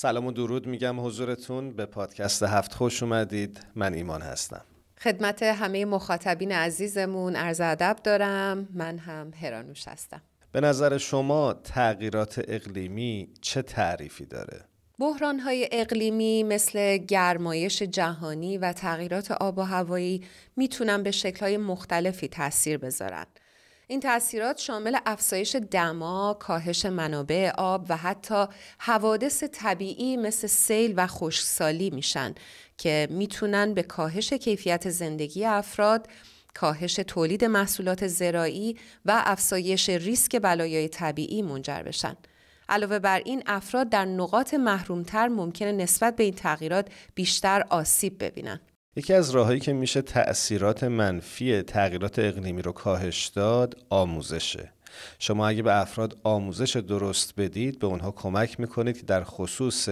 سلام و درود میگم حضورتون به پادکست هفت خوش اومدید من ایمان هستم خدمت همه مخاطبین عزیزمون عرض ادب دارم من هم هرانوش هستم به نظر شما تغییرات اقلیمی چه تعریفی داره؟ بحران های اقلیمی مثل گرمایش جهانی و تغییرات آب و هوایی میتونن به شکل های مختلفی تاثیر بذارن این تاثیرات شامل افزایش دما، کاهش منابع آب و حتی حوادث طبیعی مثل سیل و خشکسالی میشن که میتونن به کاهش کیفیت زندگی افراد، کاهش تولید محصولات زراعی و افزایش ریسک بلایای طبیعی منجر بشن. علاوه بر این افراد در نقاط محرومتر ممکن نسبت به این تغییرات بیشتر آسیب ببینند یکی از راههایی که میشه تأثیرات منفی تغییرات اقلیمی رو کاهش داد آموزشه شما اگه به افراد آموزش درست بدید به اونها کمک میکنید که در خصوص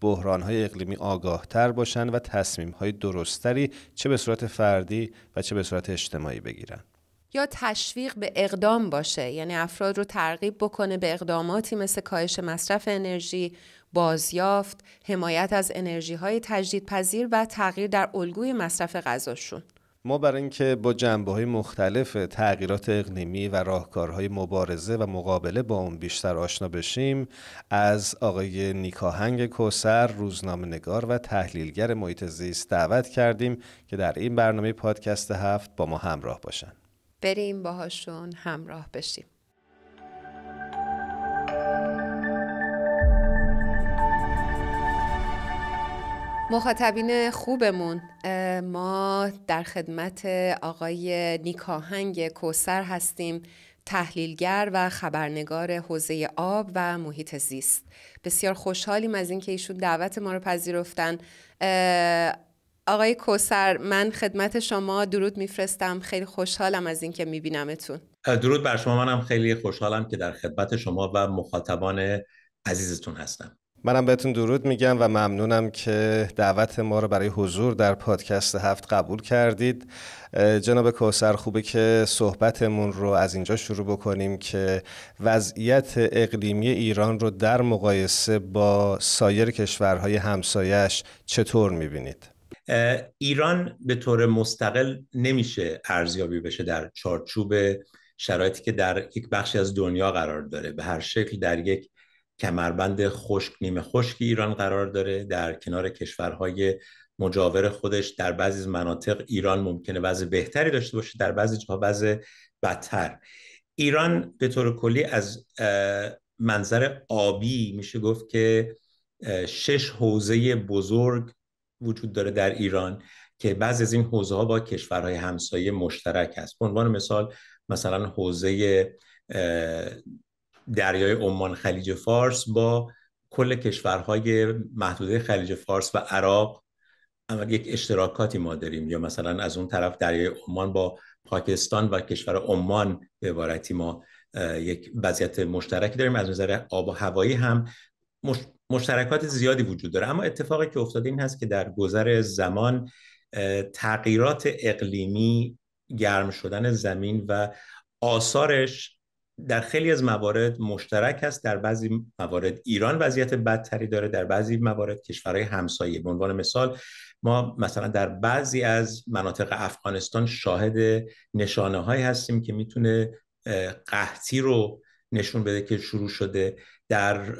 بحرانهای اقلیمی آگاه تر باشن و تصمیمهای درستری چه به صورت فردی و چه به صورت اجتماعی بگیرن یا تشویق به اقدام باشه یعنی افراد رو ترغیب بکنه به اقداماتی مثل کاهش مصرف انرژی، بازیافت، حمایت از انرژی های پذیر و تغییر در الگوی مصرف غذاشون. ما برای اینکه با جنبه های مختلف تغییرات اقلیمی و راهکارهای مبارزه و مقابله با اون بیشتر آشنا بشیم از آقای نیکاهنگ کوسر روزنامه نگار و تحلیلگر محیط زیست دعوت کردیم که در این برنامه پادکست هفت با ما همراه باشند. بریم باهاشون همراه بشیم مخاطبین خوبمون ما در خدمت آقای نیکاهنگ کوسر هستیم تحلیلگر و خبرنگار حوزه آب و محیط زیست بسیار خوشحالیم از اینکه ایشون دعوت ما رو پذیرفتن آقای کوسر من خدمت شما درود میفرستم خیلی خوشحالم از اینکه میبینمتون درود بر شما منم خیلی خوشحالم که در خدمت شما و مخاطبان عزیزتون هستم منم بهتون درود میگم و ممنونم که دعوت ما رو برای حضور در پادکست هفت قبول کردید جناب کوسر خوبه که صحبتمون رو از اینجا شروع بکنیم که وضعیت اقلیمی ایران رو در مقایسه با سایر کشورهای همسایش چطور میبینید؟ ایران به طور مستقل نمیشه ارزیابی بشه در چارچوب شرایطی که در یک بخشی از دنیا قرار داره به هر شکل در یک کمربند خشک نیمه خشک ایران قرار داره در کنار کشورهای مجاور خودش در بعضی مناطق ایران ممکنه وضع بهتری داشته باشه در بعضی جاها وضع بدتر ایران به طور کلی از منظر آبی میشه گفت که شش حوزه بزرگ وجود داره در ایران که بعضی از این حوزه ها با کشورهای همسایه مشترک است به عنوان مثال مثلا حوزه دریای عمان خلیج فارس با کل کشورهای محدوده خلیج فارس و عراق اما یک اشتراکاتی ما داریم یا مثلا از اون طرف دریای عمان با پاکستان و کشور عمان به عبارتی ما یک وضعیت مشترکی داریم از نظر آب و هوایی هم مشترکات زیادی وجود داره اما اتفاقی که افتاده این هست که در گذر زمان تغییرات اقلیمی گرم شدن زمین و آثارش در خیلی از موارد مشترک هست در بعضی موارد ایران وضعیت بدتری داره در بعضی موارد کشورهای همسایه به عنوان مثال ما مثلا در بعضی از مناطق افغانستان شاهد نشانه هایی هستیم که میتونه قحطی رو نشون بده که شروع شده در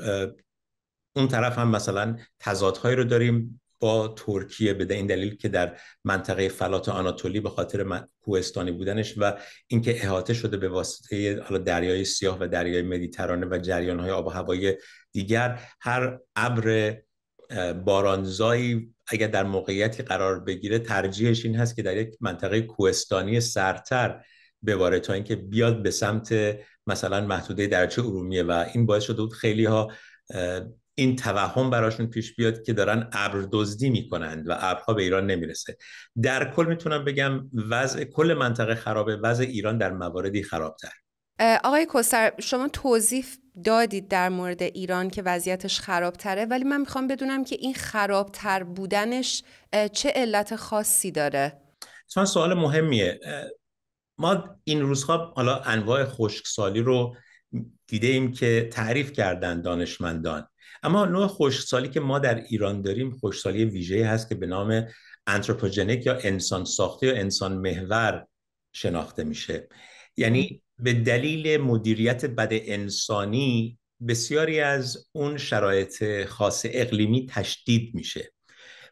اون طرف هم مثلا تضادهایی رو داریم با ترکیه به این دلیل که در منطقه فلات آناتولی به خاطر کوهستانی بودنش و اینکه احاطه شده به واسطه دریای سیاه و دریای مدیترانه و جریانهای آب و هوایی دیگر هر ابر بارانزایی اگر در موقعیتی قرار بگیره ترجیحش این هست که در یک منطقه کوهستانی سرتر بباره تا اینکه بیاد به سمت مثلا محدوده درجه ارومیه و این باعث شده بود خیلی ها این توهم براشون پیش بیاد که دارن ابر دزدی میکنند و ابرها به ایران نمیرسه در کل میتونم بگم وضع کل منطقه خرابه وضع ایران در مواردی خرابتر آقای کوسر شما توضیح دادید در مورد ایران که وضعیتش خرابتره ولی من میخوام بدونم که این خرابتر بودنش چه علت خاصی داره چون سوال مهمیه ما این روزها حالا انواع خشکسالی رو دیده ایم که تعریف کردن دانشمندان اما نوع خشکسالی که ما در ایران داریم خشکسالی ویژه هست که به نام انتروپوجنیک یا انسان ساخته یا انسان محور شناخته میشه یعنی به دلیل مدیریت بد انسانی بسیاری از اون شرایط خاص اقلیمی تشدید میشه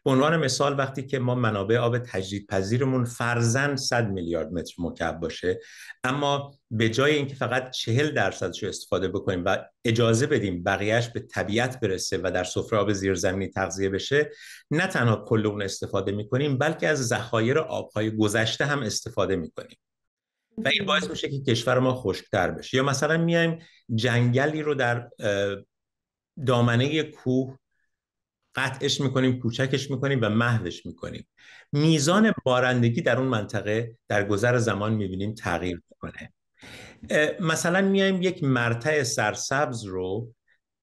به عنوان مثال وقتی که ما منابع آب تجدیدپذیرمون فرزن 100 میلیارد متر مکعب باشه اما به جای اینکه فقط 40 درصدش رو استفاده بکنیم و اجازه بدیم بقیهش به طبیعت برسه و در سفره آب زیرزمینی تغذیه بشه نه تنها کل اون استفاده میکنیم بلکه از ذخایر آبهای گذشته هم استفاده میکنیم و این باعث میشه که کشور ما خشکتر بشه یا مثلا میایم جنگلی رو در دامنه کوه قطعش میکنیم کوچکش میکنیم و محوش میکنیم میزان بارندگی در اون منطقه در گذر زمان میبینیم تغییر میکنه مثلا میایم یک مرتع سرسبز رو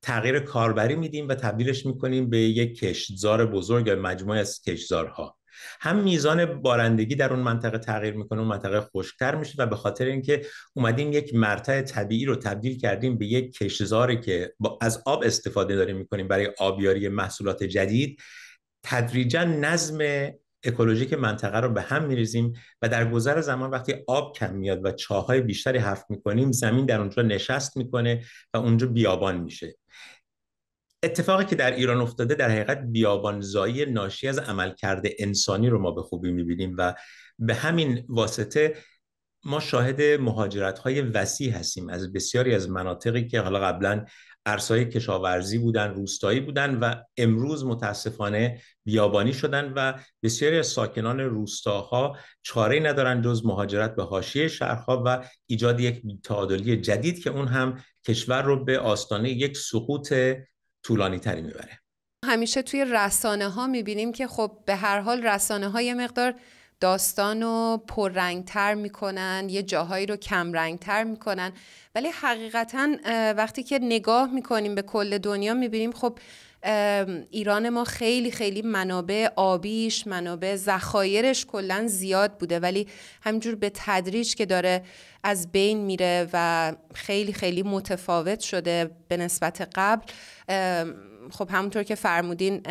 تغییر کاربری میدیم و تبدیلش میکنیم به یک کشتزار بزرگ یا مجموعه از کشتزارها هم میزان بارندگی در اون منطقه تغییر میکنه اون منطقه خشکتر میشه و به خاطر اینکه اومدیم یک مرتع طبیعی رو تبدیل کردیم به یک کشزاری که از آب استفاده داریم میکنیم برای آبیاری محصولات جدید تدریجا نظم اکولوژیک منطقه رو به هم میریزیم و در گذر زمان وقتی آب کم میاد و چاهای بیشتری می میکنیم زمین در اونجا نشست میکنه و اونجا بیابان میشه اتفاقی که در ایران افتاده در حقیقت بیابانزایی ناشی از عملکرد انسانی رو ما به خوبی میبینیم و به همین واسطه ما شاهد مهاجرت های وسیع هستیم از بسیاری از مناطقی که حالا قبلا عرصای کشاورزی بودن روستایی بودن و امروز متاسفانه بیابانی شدن و بسیاری از ساکنان روستاها چاره ندارن جز مهاجرت به حاشیه شهرها و ایجاد یک تعادلی جدید که اون هم کشور رو به آستانه یک سقوط طولانی تری میبره همیشه توی رسانه ها میبینیم که خب به هر حال رسانه های مقدار داستان رو پررنگتر میکنن یه جاهایی رو کمرنگتر میکنن ولی حقیقتا وقتی که نگاه میکنیم به کل دنیا میبینیم خب ایران ما خیلی خیلی منابع آبیش منابع ذخایرش کلا زیاد بوده ولی همینجور به تدریج که داره از بین میره و خیلی خیلی متفاوت شده به نسبت قبل خب همونطور که فرمودین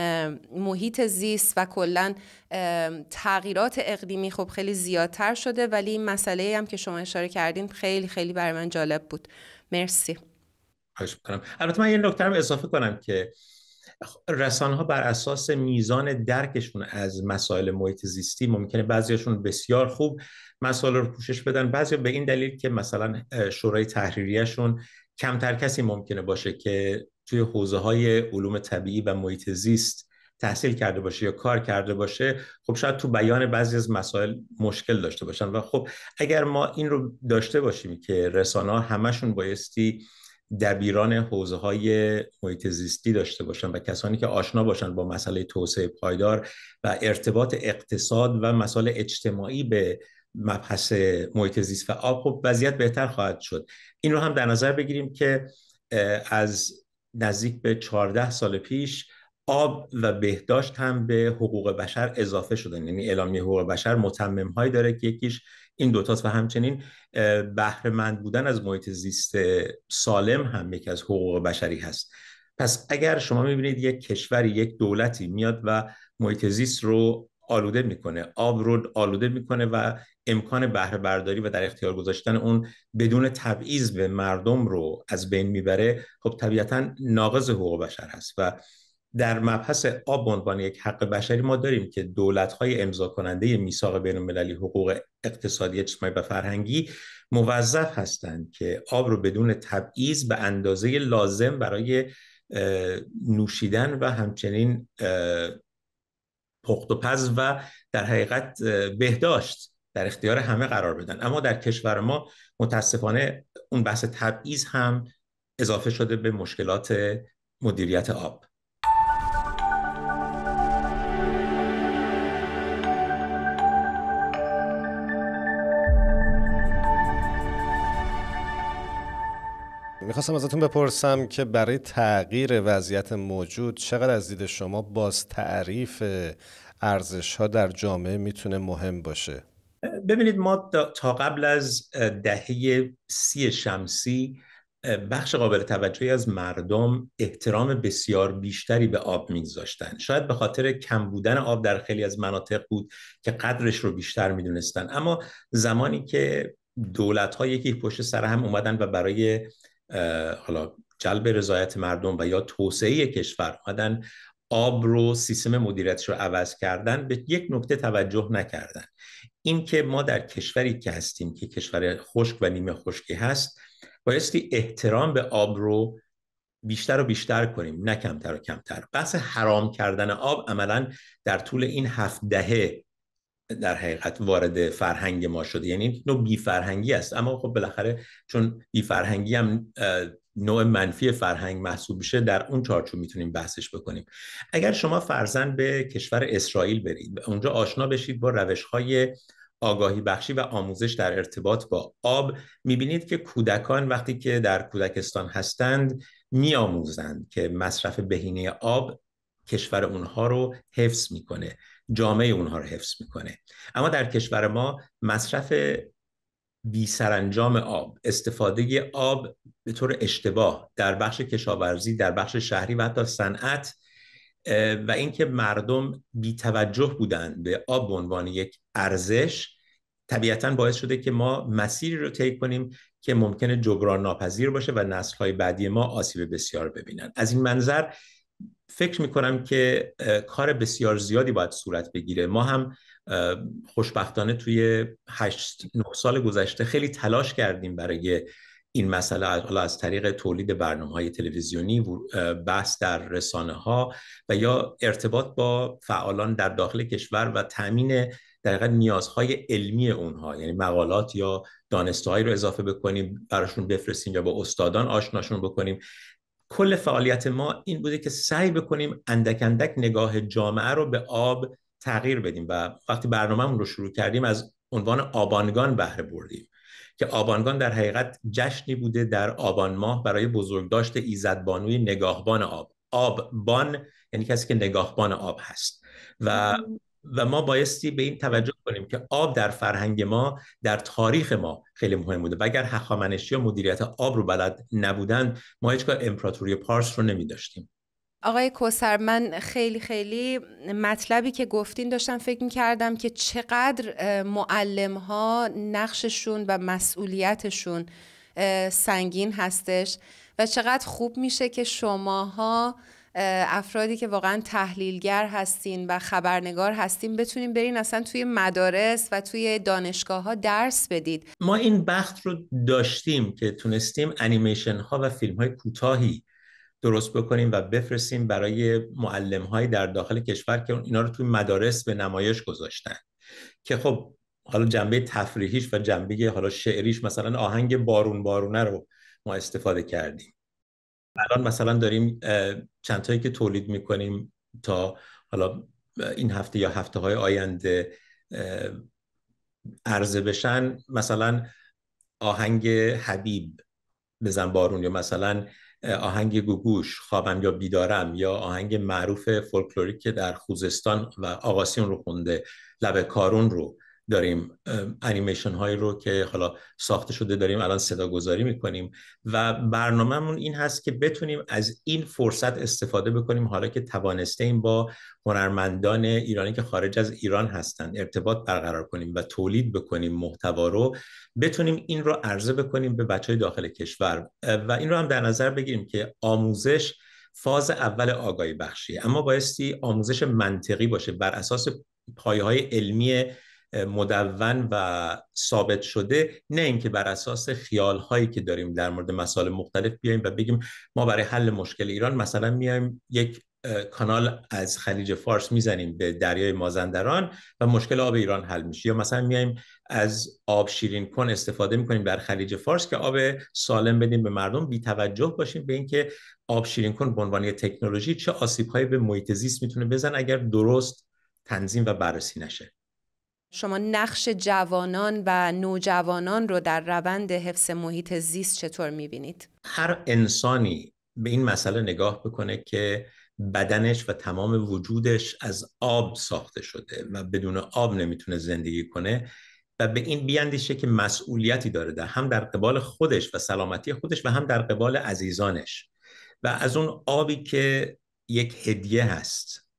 محیط زیست و کلا تغییرات اقلیمی خب خیلی زیادتر شده ولی این مسئله هم که شما اشاره کردین خیلی خیلی برای من جالب بود مرسی خواهش البته من یه نکته هم اضافه کنم که رسانه ها بر اساس میزان درکشون از مسائل محیط زیستی ممکنه بعضیشون بسیار خوب مسائل رو پوشش بدن بعضی به این دلیل که مثلا شورای تحریریشون کمتر کسی ممکنه باشه که توی حوزه های علوم طبیعی و محیط زیست تحصیل کرده باشه یا کار کرده باشه خب شاید تو بیان بعضی از مسائل مشکل داشته باشن و خب اگر ما این رو داشته باشیم که رسانه همشون بایستی دبیران حوزه های محیط زیستی داشته باشن و کسانی که آشنا باشن با مسئله توسعه پایدار و ارتباط اقتصاد و مسائل اجتماعی به مبحث محیط زیست و آب خب وضعیت بهتر خواهد شد این رو هم در نظر بگیریم که از نزدیک به 14 سال پیش آب و بهداشت هم به حقوق بشر اضافه شدن یعنی اعلامی حقوق بشر متمم هایی داره که یکیش این دوتاست و همچنین بهرهمند بودن از محیط زیست سالم هم یکی از حقوق بشری هست پس اگر شما میبینید یک کشوری یک دولتی میاد و محیط زیست رو آلوده میکنه آب رو آلوده میکنه و امکان بهره برداری و در اختیار گذاشتن اون بدون تبعیض به مردم رو از بین میبره خب طبیعتا ناقض حقوق بشر هست و در مبحث آب عنوان یک حق بشری ما داریم که های امضا کننده میثاق المللی حقوق اقتصادی اجتماعی و فرهنگی موظف هستند که آب رو بدون تبعیض به اندازه لازم برای نوشیدن و همچنین پخت و پز و در حقیقت بهداشت در اختیار همه قرار بدن اما در کشور ما متاسفانه اون بحث تبعیض هم اضافه شده به مشکلات مدیریت آب میخواستم ازتون بپرسم که برای تغییر وضعیت موجود چقدر از دید شما باز تعریف ارزش ها در جامعه میتونه مهم باشه ببینید ما تا قبل از دهه سی شمسی بخش قابل توجهی از مردم احترام بسیار بیشتری به آب میگذاشتن شاید به خاطر کم بودن آب در خیلی از مناطق بود که قدرش رو بیشتر میدونستن اما زمانی که دولت ها یکی پشت سر هم اومدن و برای حالا جلب رضایت مردم و یا توسعه کشور آمدن آب رو سیستم مدیریتش رو عوض کردن به یک نکته توجه نکردن اینکه ما در کشوری که هستیم که کشور خشک و نیمه خشکی هست بایستی احترام به آب رو بیشتر و بیشتر کنیم نه کمتر و کمتر بحث حرام کردن آب عملا در طول این هفت دهه در حقیقت وارد فرهنگ ما شده یعنی نوع بی فرهنگی است اما خب بالاخره چون بی فرهنگی هم نوع منفی فرهنگ محسوب میشه در اون چارچوب میتونیم بحثش بکنیم اگر شما فرزن به کشور اسرائیل برید اونجا آشنا بشید با روش های آگاهی بخشی و آموزش در ارتباط با آب میبینید که کودکان وقتی که در کودکستان هستند میآموزند که مصرف بهینه آب کشور اونها رو حفظ میکنه جامعه اونها رو حفظ میکنه اما در کشور ما مصرف بی سرانجام آب استفاده آب به طور اشتباه در بخش کشاورزی در بخش شهری و حتی صنعت و اینکه مردم بی توجه بودن به آب به عنوان یک ارزش طبیعتا باعث شده که ما مسیری رو طی کنیم که ممکنه جبران ناپذیر باشه و نسل‌های بعدی ما آسیب بسیار ببینن از این منظر فکر کنم که کار بسیار زیادی باید صورت بگیره ما هم خوشبختانه توی 8 9 سال گذشته خیلی تلاش کردیم برای این مسئله حالا از طریق تولید برنامه های تلویزیونی بحث در رسانه ها و یا ارتباط با فعالان در داخل کشور و تامین در نیازهای علمی اونها یعنی مقالات یا دانستهایی رو اضافه بکنیم براشون بفرستیم یا با استادان آشناشون بکنیم کل فعالیت ما این بوده که سعی بکنیم اندک اندک نگاه جامعه رو به آب تغییر بدیم و وقتی برنامهمون رو شروع کردیم از عنوان آبانگان بهره بردیم که آبانگان در حقیقت جشنی بوده در آبان ماه برای بزرگداشت ایزدبانوی نگاهبان آب آب بان یعنی کسی که نگاهبان آب هست و و ما بایستی به این توجه کنیم که آب در فرهنگ ما در تاریخ ما خیلی مهم بوده و اگر هخامنشی و مدیریت آب رو بلد نبودن ما هیچگاه امپراتوری پارس رو نمی داشتیم آقای کوسر من خیلی خیلی مطلبی که گفتین داشتم فکر می کردم که چقدر معلم ها نقششون و مسئولیتشون سنگین هستش و چقدر خوب میشه که شماها افرادی که واقعا تحلیلگر هستین و خبرنگار هستین بتونین برین اصلا توی مدارس و توی دانشگاه ها درس بدید ما این بخت رو داشتیم که تونستیم انیمیشن ها و فیلم های کوتاهی درست بکنیم و بفرستیم برای معلم های در داخل کشور که اینا رو توی مدارس به نمایش گذاشتن که خب حالا جنبه تفریحیش و جنبه حالا شعریش مثلا آهنگ بارون بارونه رو ما استفاده کردیم الان مثلا داریم چند تایی که تولید میکنیم تا حالا این هفته یا هفته های آینده عرضه بشن مثلا آهنگ حبیب بزن بارون یا مثلا آهنگ گوگوش خوابم یا بیدارم یا آهنگ معروف فولکلوریک که در خوزستان و آقاسیون رو خونده لب کارون رو داریم انیمیشن هایی رو که حالا ساخته شده داریم الان صدا گذاری میکنیم و برنامهمون این هست که بتونیم از این فرصت استفاده بکنیم حالا که توانسته این با هنرمندان ایرانی که خارج از ایران هستند ارتباط برقرار کنیم و تولید بکنیم محتوا رو بتونیم این رو عرضه بکنیم به بچه های داخل کشور و این رو هم در نظر بگیریم که آموزش فاز اول آگاهی بخشی اما بایستی آموزش منطقی باشه بر اساس پایه های علمی مدون و ثابت شده نه اینکه بر اساس خیال هایی که داریم در مورد مسائل مختلف بیایم و بگیم ما برای حل مشکل ایران مثلا میایم یک کانال از خلیج فارس میزنیم به دریای مازندران و مشکل آب ایران حل میشه یا مثلا میایم از آب شیرین کن استفاده میکنیم بر خلیج فارس که آب سالم بدیم به مردم بی توجه باشیم به اینکه آب شیرین کن به عنوان تکنولوژی چه آسیب هایی به محیط زیست میتونه بزن اگر درست تنظیم و بررسی نشه شما نقش جوانان و نوجوانان رو در روند حفظ محیط زیست چطور میبینید؟ هر انسانی به این مسئله نگاه بکنه که بدنش و تمام وجودش از آب ساخته شده و بدون آب نمیتونه زندگی کنه و به این بیاندیشه که مسئولیتی داره هم در قبال خودش و سلامتی خودش و هم در قبال عزیزانش و از اون آبی که یک هدیه هست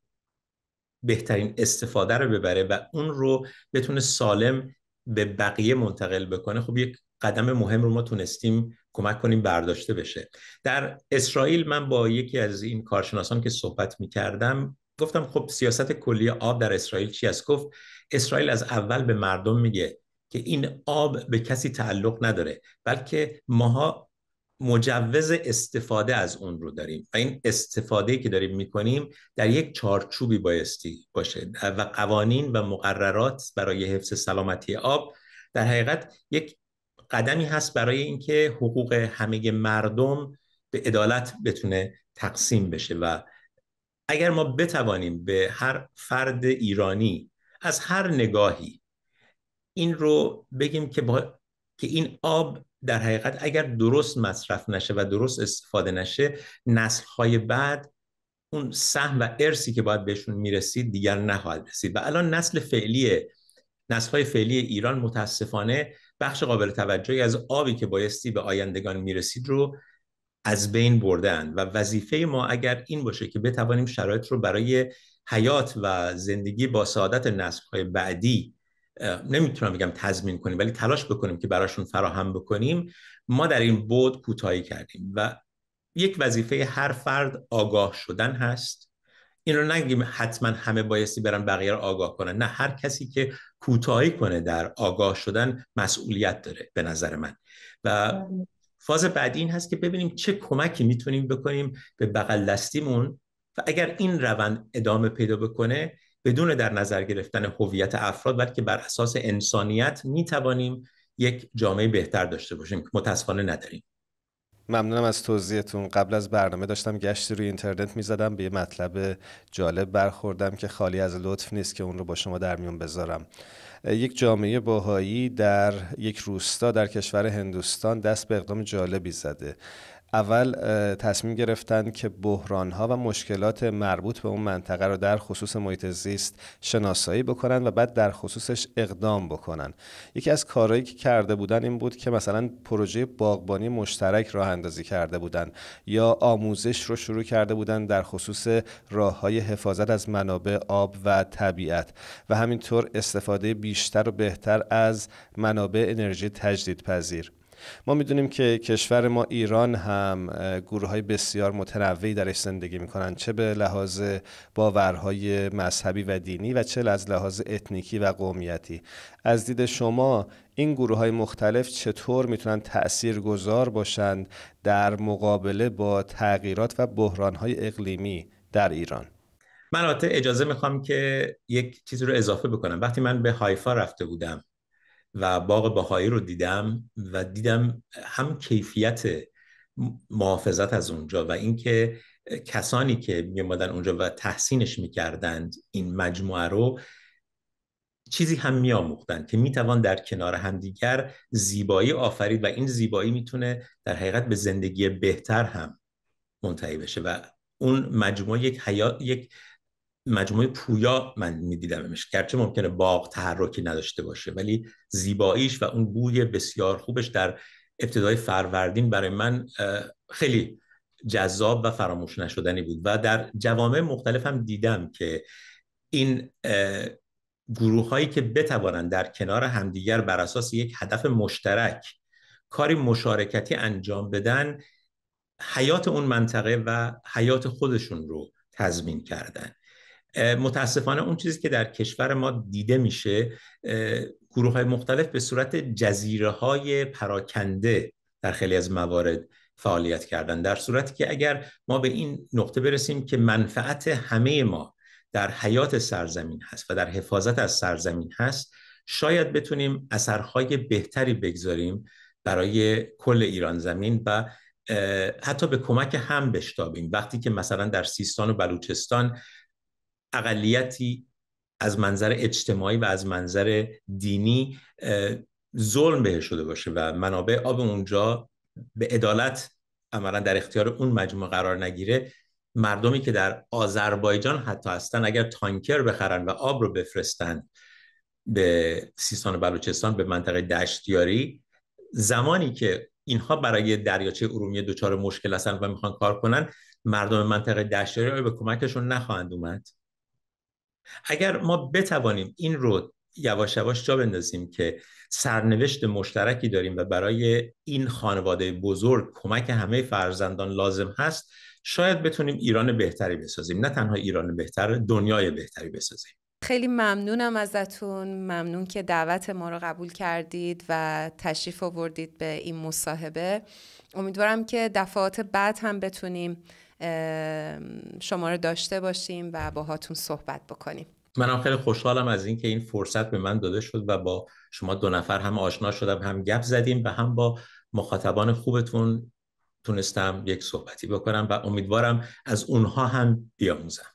بهترین استفاده رو ببره و اون رو بتونه سالم به بقیه منتقل بکنه خب یک قدم مهم رو ما تونستیم کمک کنیم برداشته بشه در اسرائیل من با یکی از این کارشناسان که صحبت می کردم گفتم خب سیاست کلی آب در اسرائیل چی است گفت اسرائیل از اول به مردم میگه که این آب به کسی تعلق نداره بلکه ماها مجوز استفاده از اون رو داریم و این استفاده که داریم میکنیم در یک چارچوبی بایستی باشه و قوانین و مقررات برای حفظ سلامتی آب در حقیقت یک قدمی هست برای اینکه حقوق همه مردم به عدالت بتونه تقسیم بشه و اگر ما بتوانیم به هر فرد ایرانی از هر نگاهی این رو بگیم که, با... که این آب در حقیقت اگر درست مصرف نشه و درست استفاده نشه نسل بعد اون سهم و ارسی که باید بهشون میرسید دیگر نخواهد رسید و الان نسل فعلی نسل های فعلی ایران متاسفانه بخش قابل توجهی از آبی که بایستی به آیندگان میرسید رو از بین بردن و وظیفه ما اگر این باشه که بتوانیم شرایط رو برای حیات و زندگی با سعادت نسل بعدی نمیتونم بگم تضمین کنیم ولی تلاش بکنیم که براشون فراهم بکنیم ما در این بود کوتاهی کردیم و یک وظیفه هر فرد آگاه شدن هست این رو نگیم حتما همه بایستی برن بقیه رو آگاه کنن نه هر کسی که کوتاهی کنه در آگاه شدن مسئولیت داره به نظر من و فاز بعدی این هست که ببینیم چه کمکی میتونیم بکنیم به بغل دستیمون و اگر این روند ادامه پیدا بکنه بدون در نظر گرفتن هویت افراد بلکه بر اساس انسانیت می توانیم یک جامعه بهتر داشته باشیم که متاسفانه نداریم ممنونم از توضیحتون قبل از برنامه داشتم گشتی روی اینترنت میزدم به یه مطلب جالب برخوردم که خالی از لطف نیست که اون رو با شما در میون بذارم یک جامعه باهایی در یک روستا در کشور هندوستان دست به اقدام جالبی زده اول تصمیم گرفتن که بحران ها و مشکلات مربوط به اون منطقه رو در خصوص محیط زیست شناسایی بکنن و بعد در خصوصش اقدام بکنن یکی از کارهایی که کرده بودن این بود که مثلا پروژه باغبانی مشترک راه اندازی کرده بودن یا آموزش رو شروع کرده بودن در خصوص راه های حفاظت از منابع آب و طبیعت و همینطور استفاده بیشتر و بهتر از منابع انرژی تجدیدپذیر ما میدونیم که کشور ما ایران هم گروه های بسیار متنوعی درش زندگی میکنن چه به لحاظ باورهای مذهبی و دینی و چه از لحاظ اتنیکی و قومیتی از دید شما این گروه های مختلف چطور میتونن تأثیر گذار باشند در مقابله با تغییرات و بحران های اقلیمی در ایران من اجازه میخوام که یک چیزی رو اضافه بکنم وقتی من به هایفا رفته بودم و باغ بهایی رو دیدم و دیدم هم کیفیت محافظت از اونجا و اینکه کسانی که میومدن اونجا و تحسینش میکردند این مجموعه رو چیزی هم میآموختند که میتوان در کنار همدیگر زیبایی آفرید و این زیبایی میتونه در حقیقت به زندگی بهتر هم منتهی بشه و اون مجموعه یک, حیات، یک مجموعه پویا من میدیدمش گرچه ممکنه باغ تحرکی نداشته باشه ولی زیباییش و اون بوی بسیار خوبش در ابتدای فروردین برای من خیلی جذاب و فراموش نشدنی بود و در جوامع مختلف هم دیدم که این گروه هایی که بتوانند در کنار همدیگر بر اساس یک هدف مشترک کاری مشارکتی انجام بدن حیات اون منطقه و حیات خودشون رو تضمین کردن متاسفانه اون چیزی که در کشور ما دیده میشه گروه های مختلف به صورت جزیره های پراکنده در خیلی از موارد فعالیت کردن در صورتی که اگر ما به این نقطه برسیم که منفعت همه ما در حیات سرزمین هست و در حفاظت از سرزمین هست شاید بتونیم اثرهای بهتری بگذاریم برای کل ایران زمین و حتی به کمک هم بشتابیم وقتی که مثلا در سیستان و بلوچستان اقلیتی از منظر اجتماعی و از منظر دینی ظلم بهش شده باشه و منابع آب اونجا به عدالت عملا در اختیار اون مجموعه قرار نگیره مردمی که در آذربایجان حتی هستن اگر تانکر بخرن و آب رو بفرستن به سیستان و بلوچستان به منطقه دشتیاری زمانی که اینها برای دریاچه ارومیه دچار مشکل هستن و میخوان کار کنن مردم منطقه دشتیاری به کمکشون نخواهند اومد اگر ما بتوانیم این رو یواش یواش جا بندازیم که سرنوشت مشترکی داریم و برای این خانواده بزرگ کمک همه فرزندان لازم هست شاید بتونیم ایران بهتری بسازیم نه تنها ایران بهتر دنیای بهتری بسازیم خیلی ممنونم ازتون ممنون که دعوت ما رو قبول کردید و تشریف آوردید به این مصاحبه امیدوارم که دفعات بعد هم بتونیم شما رو داشته باشیم و باهاتون صحبت بکنیم منم خیلی خوشحالم از اینکه این فرصت به من داده شد و با شما دو نفر هم آشنا شدم هم گپ زدیم و هم با مخاطبان خوبتون تونستم یک صحبتی بکنم و امیدوارم از اونها هم بیاموزم